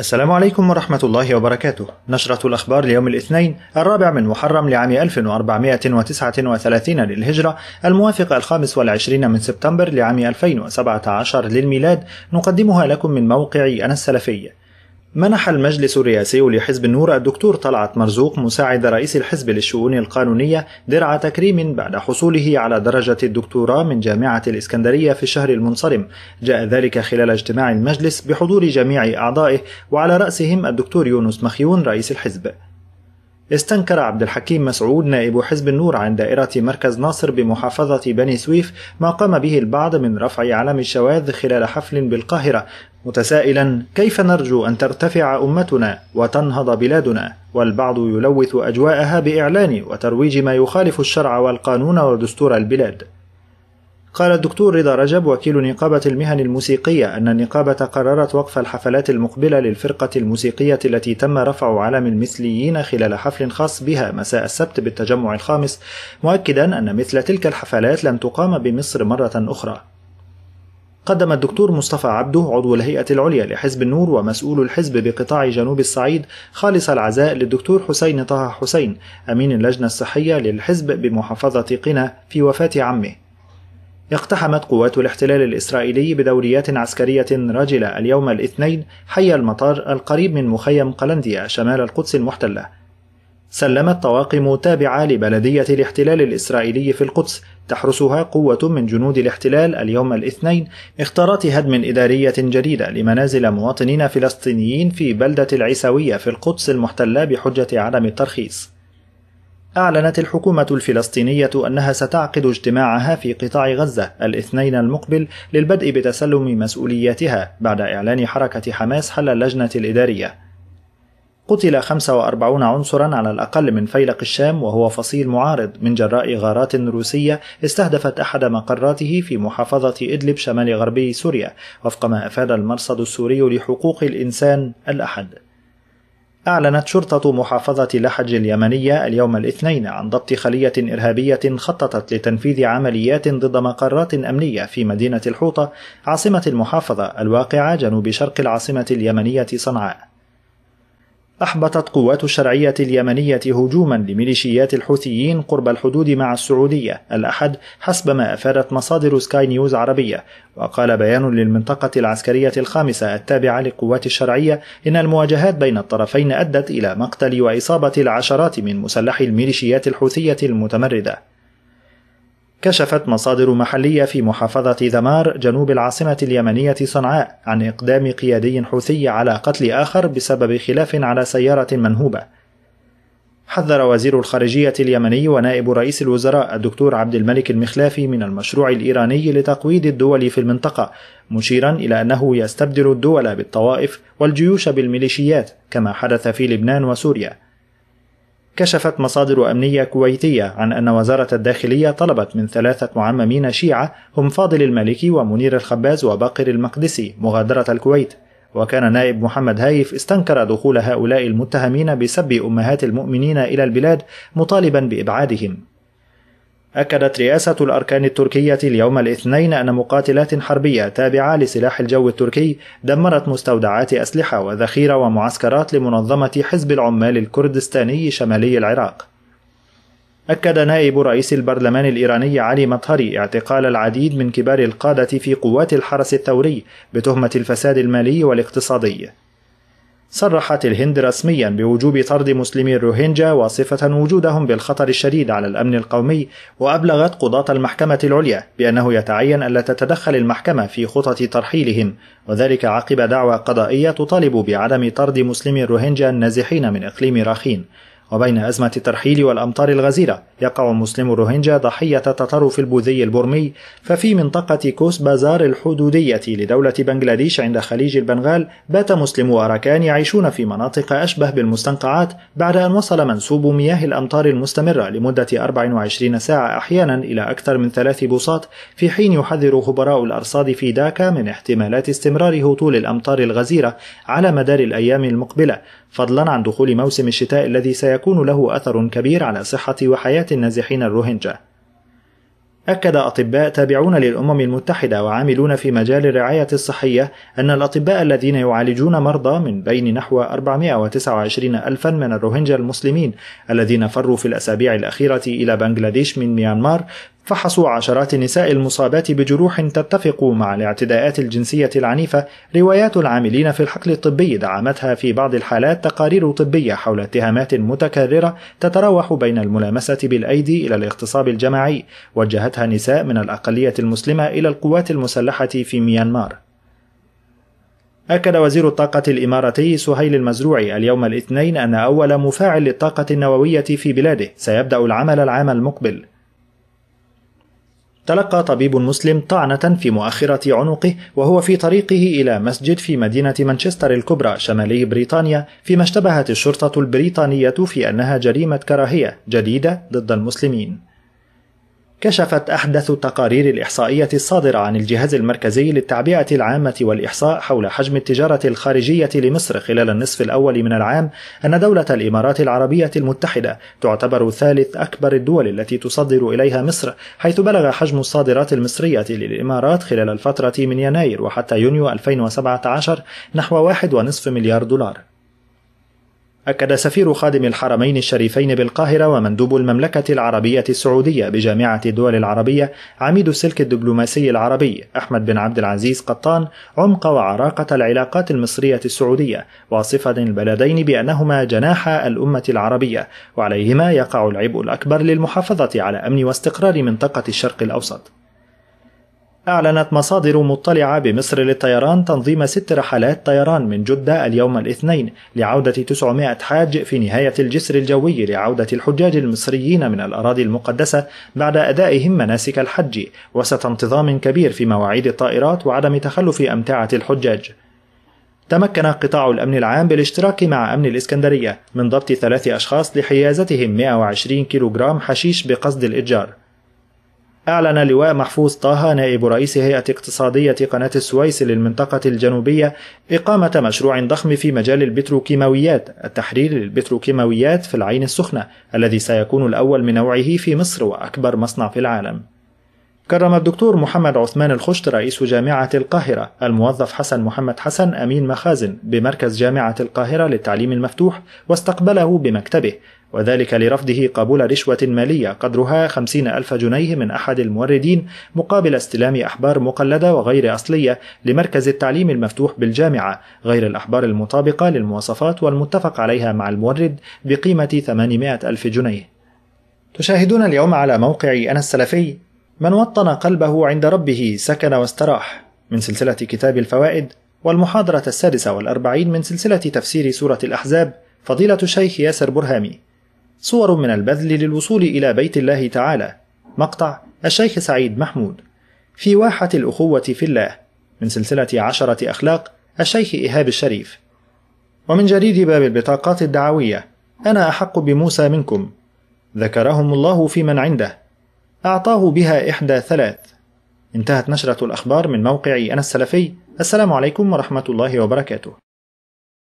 السلام عليكم ورحمة الله وبركاته نشرة الأخبار ليوم الاثنين الرابع من محرم لعام 1439 للهجرة الموافق الخامس والعشرين من سبتمبر لعام 2017 للميلاد نقدمها لكم من موقع أنا السلفي منح المجلس الرئاسي لحزب النور الدكتور طلعت مرزوق مساعد رئيس الحزب للشؤون القانونية درع تكريم بعد حصوله على درجة الدكتوراه من جامعة الإسكندرية في الشهر المنصرم جاء ذلك خلال اجتماع المجلس بحضور جميع أعضائه وعلى رأسهم الدكتور يونس مخيون رئيس الحزب استنكر عبد الحكيم مسعود نائب حزب النور عن دائرة مركز ناصر بمحافظة بني سويف ما قام به البعض من رفع علم الشواذ خلال حفل بالقاهرة متسائلا كيف نرجو أن ترتفع أمتنا وتنهض بلادنا والبعض يلوث أجواءها بإعلان وترويج ما يخالف الشرع والقانون ودستور البلاد قال الدكتور رضا رجب وكيل نقابة المهن الموسيقية أن النقابة قررت وقف الحفلات المقبلة للفرقة الموسيقية التي تم رفع علم المثليين خلال حفل خاص بها مساء السبت بالتجمع الخامس مؤكدا أن مثل تلك الحفلات لن تقام بمصر مرة أخرى قدم الدكتور مصطفى عبده عضو الهيئة العليا لحزب النور ومسؤول الحزب بقطاع جنوب الصعيد خالص العزاء للدكتور حسين طه حسين أمين اللجنة الصحية للحزب بمحافظة قنا في وفاة عمه اقتحمت قوات الاحتلال الإسرائيلي بدوريات عسكرية راجلة اليوم الاثنين حي المطار القريب من مخيم قلنديا شمال القدس المحتلة. سلمت طواقم تابعة لبلدية الاحتلال الإسرائيلي في القدس تحرسها قوة من جنود الاحتلال اليوم الاثنين اختارات هدم إدارية جديدة لمنازل مواطنين فلسطينيين في بلدة العيساوية في القدس المحتلة بحجة عدم الترخيص. أعلنت الحكومة الفلسطينية أنها ستعقد اجتماعها في قطاع غزة الاثنين المقبل للبدء بتسلم مسؤولياتها بعد إعلان حركة حماس حل اللجنة الإدارية. قتل 45 عنصرا على الأقل من فيلق الشام وهو فصيل معارض من جراء غارات روسية استهدفت أحد مقراته في محافظة إدلب شمال غربي سوريا وفق ما أفاد المرصد السوري لحقوق الإنسان الأحد. أعلنت شرطة محافظة لحج اليمنية اليوم الاثنين عن ضبط خلية إرهابية خططت لتنفيذ عمليات ضد مقرات أمنية في مدينة الحوطة عاصمة المحافظة الواقعة جنوب شرق العاصمة اليمنية صنعاء. أحبطت قوات الشرعية اليمنية هجوما لميليشيات الحوثيين قرب الحدود مع السعودية الأحد حسب ما أفادت مصادر سكاي نيوز عربية وقال بيان للمنطقة العسكرية الخامسة التابعة للقوات الشرعية إن المواجهات بين الطرفين أدت إلى مقتل وإصابة العشرات من مسلحي الميليشيات الحوثية المتمردة كشفت مصادر محلية في محافظة ذمار جنوب العاصمة اليمنية صنعاء عن إقدام قيادي حوثي على قتل آخر بسبب خلاف على سيارة منهوبة. حذر وزير الخارجية اليمني ونائب رئيس الوزراء الدكتور عبد الملك المخلافي من المشروع الإيراني لتقويض الدول في المنطقة، مشيرا إلى أنه يستبدل الدول بالطوائف والجيوش بالميليشيات كما حدث في لبنان وسوريا. كشفت مصادر أمنية كويتية عن أن وزارة الداخلية طلبت من ثلاثة معممين شيعة هم فاضل المالكي ومنير الخباز وباقر المقدسي مغادرة الكويت وكان نائب محمد هايف استنكر دخول هؤلاء المتهمين بسب أمهات المؤمنين إلى البلاد مطالبا بإبعادهم أكدت رئاسة الأركان التركية اليوم الاثنين أن مقاتلات حربية تابعة لسلاح الجو التركي دمرت مستودعات أسلحة وذخيرة ومعسكرات لمنظمة حزب العمال الكردستاني شمالي العراق. أكد نائب رئيس البرلمان الإيراني علي مطهري اعتقال العديد من كبار القادة في قوات الحرس الثوري بتهمة الفساد المالي والاقتصادي. صرحت الهند رسميا بوجوب طرد مسلمي الروهينجا واصفة وجودهم بالخطر الشديد على الأمن القومي وأبلغت قضاة المحكمة العليا بأنه يتعين ألا تتدخل المحكمة في خطط ترحيلهم وذلك عقب دعوى قضائية تطالب بعدم طرد مسلمي الروهينجا النازحين من إقليم راخين وبين أزمة الترحيل والأمطار الغزيرة يقع مسلم الروهينجا ضحية تطرف البوذي البرمي ففي منطقة كوس بازار الحدودية لدولة بنغلاديش عند خليج البنغال بات مسلمو أراكان يعيشون في مناطق أشبه بالمستنقعات بعد أن وصل منسوب مياه الأمطار المستمرة لمدة 24 ساعة أحيانا إلى أكثر من ثلاث بوصات في حين يحذر خبراء الأرصاد في داكا من احتمالات استمرار هطول الأمطار الغزيرة على مدار الأيام المقبلة فضلا عن دخول موسم الشتاء الذي سيكون له أثر كبير على صحة وحياة النازحين الروهينجا. أكد أطباء تابعون للأمم المتحدة وعاملون في مجال الرعاية الصحية أن الأطباء الذين يعالجون مرضى من بين نحو 429 ألفا من الروهينجا المسلمين الذين فروا في الأسابيع الأخيرة إلى بنغلاديش من ميانمار فحصوا عشرات النساء المصابات بجروح تتفق مع الاعتداءات الجنسية العنيفة روايات العاملين في الحقل الطبي دعمتها في بعض الحالات تقارير طبية حول اتهامات متكررة تتراوح بين الملامسة بالأيدي إلى الاغتصاب الجماعي وجهتها نساء من الأقلية المسلمة إلى القوات المسلحة في ميانمار أكد وزير الطاقة الإماراتي سهيل المزروعي اليوم الاثنين أن أول مفاعل للطاقة النووية في بلاده سيبدأ العمل العام المقبل تلقى طبيب مسلم طعنة في مؤخرة عنقه وهو في طريقه إلى مسجد في مدينة مانشستر الكبرى شمالي بريطانيا فيما اشتبهت الشرطة البريطانية في أنها جريمة كراهية جديدة ضد المسلمين كشفت أحدث التقارير الإحصائية الصادرة عن الجهاز المركزي للتعبئة العامة والإحصاء حول حجم التجارة الخارجية لمصر خلال النصف الأول من العام أن دولة الإمارات العربية المتحدة تعتبر ثالث أكبر الدول التي تصدر إليها مصر حيث بلغ حجم الصادرات المصرية للإمارات خلال الفترة من يناير وحتى يونيو 2017 نحو 1.5 مليار دولار أكد سفير خادم الحرمين الشريفين بالقاهرة ومندوب المملكة العربية السعودية بجامعة الدول العربية عميد السلك الدبلوماسي العربي أحمد بن عبد العزيز قطان عمق وعراقة العلاقات المصرية السعودية واصفا البلدين بأنهما جناح الأمة العربية وعليهما يقع العبء الأكبر للمحافظة على أمن واستقرار منطقة الشرق الأوسط أعلنت مصادر مطلعة بمصر للطيران تنظيم ست رحلات طيران من جدة اليوم الاثنين لعودة 900 حاج في نهاية الجسر الجوي لعودة الحجاج المصريين من الأراضي المقدسة بعد أدائهم مناسك الحج وسط انتظام كبير في مواعيد الطائرات وعدم تخلف أمتعة الحجاج. تمكن قطاع الأمن العام بالاشتراك مع أمن الإسكندرية من ضبط ثلاث أشخاص لحيازتهم 120 كيلوغرام حشيش بقصد الإتجار. أعلن لواء محفوظ طه نائب رئيس هيئة اقتصادية قناة السويس للمنطقة الجنوبية إقامة مشروع ضخم في مجال البتروكيماويات التحرير للبتروكيماويات في العين السخنة الذي سيكون الأول من نوعه في مصر وأكبر مصنع في العالم كرم الدكتور محمد عثمان الخشت رئيس جامعة القاهرة الموظف حسن محمد حسن أمين مخازن بمركز جامعة القاهرة للتعليم المفتوح واستقبله بمكتبه وذلك لرفضه قبول رشوة مالية قدرها خمسين ألف جنيه من أحد الموردين مقابل استلام أحبار مقلدة وغير أصلية لمركز التعليم المفتوح بالجامعة غير الأحبار المطابقة للمواصفات والمتفق عليها مع المورد بقيمة ثمانمائة ألف جنيه تشاهدون اليوم على موقع أنا السلفي من وطن قلبه عند ربه سكن واستراح من سلسلة كتاب الفوائد والمحاضرة السادسة والأربعين من سلسلة تفسير سورة الأحزاب فضيلة الشيخ ياسر برهامي صور من البذل للوصول إلى بيت الله تعالى مقطع الشيخ سعيد محمود في واحة الأخوة في الله من سلسلة عشرة أخلاق الشيخ إيهاب الشريف ومن جريد باب البطاقات الدعوية أنا أحق بموسى منكم ذكرهم الله في من عنده أعطاه بها إحدى ثلاث انتهت نشرة الأخبار من موقع أنا السلفي السلام عليكم ورحمة الله وبركاته